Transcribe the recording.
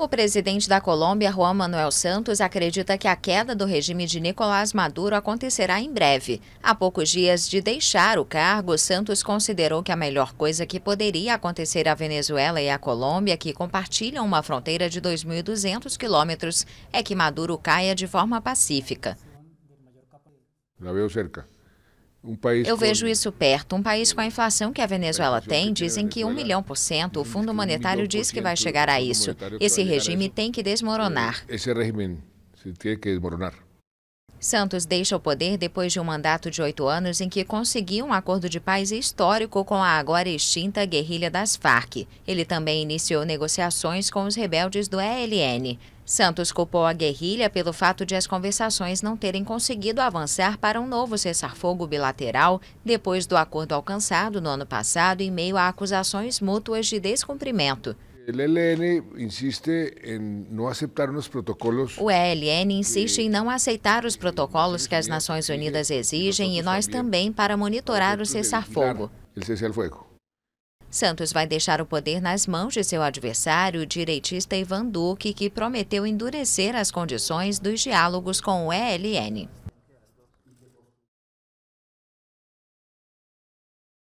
O presidente da Colômbia, Juan Manuel Santos, acredita que a queda do regime de Nicolás Maduro acontecerá em breve. Há poucos dias de deixar o cargo, Santos considerou que a melhor coisa que poderia acontecer à Venezuela e à Colômbia, que compartilham uma fronteira de 2.200 quilômetros, é que Maduro caia de forma pacífica. La veo cerca. Um país Eu vejo isso perto. Um país com a inflação que a Venezuela tem, dizem que 1 milhão por cento. O Fundo Monetário diz que vai chegar a isso. Esse regime tem que desmoronar. É, esse regime tem que desmoronar. Santos deixa o poder depois de um mandato de oito anos em que conseguiu um acordo de paz histórico com a agora extinta guerrilha das Farc. Ele também iniciou negociações com os rebeldes do ELN. Santos culpou a guerrilha pelo fato de as conversações não terem conseguido avançar para um novo cessar-fogo bilateral depois do acordo alcançado no ano passado em meio a acusações mútuas de descumprimento. O ELN insiste em não aceitar os protocolos. O ELN insiste em não aceitar os protocolos que as Nações Unidas exigem e nós também para monitorar o cessar-fogo. Santos vai deixar o poder nas mãos de seu adversário, o direitista Ivan Duque, que prometeu endurecer as condições dos diálogos com o ELN.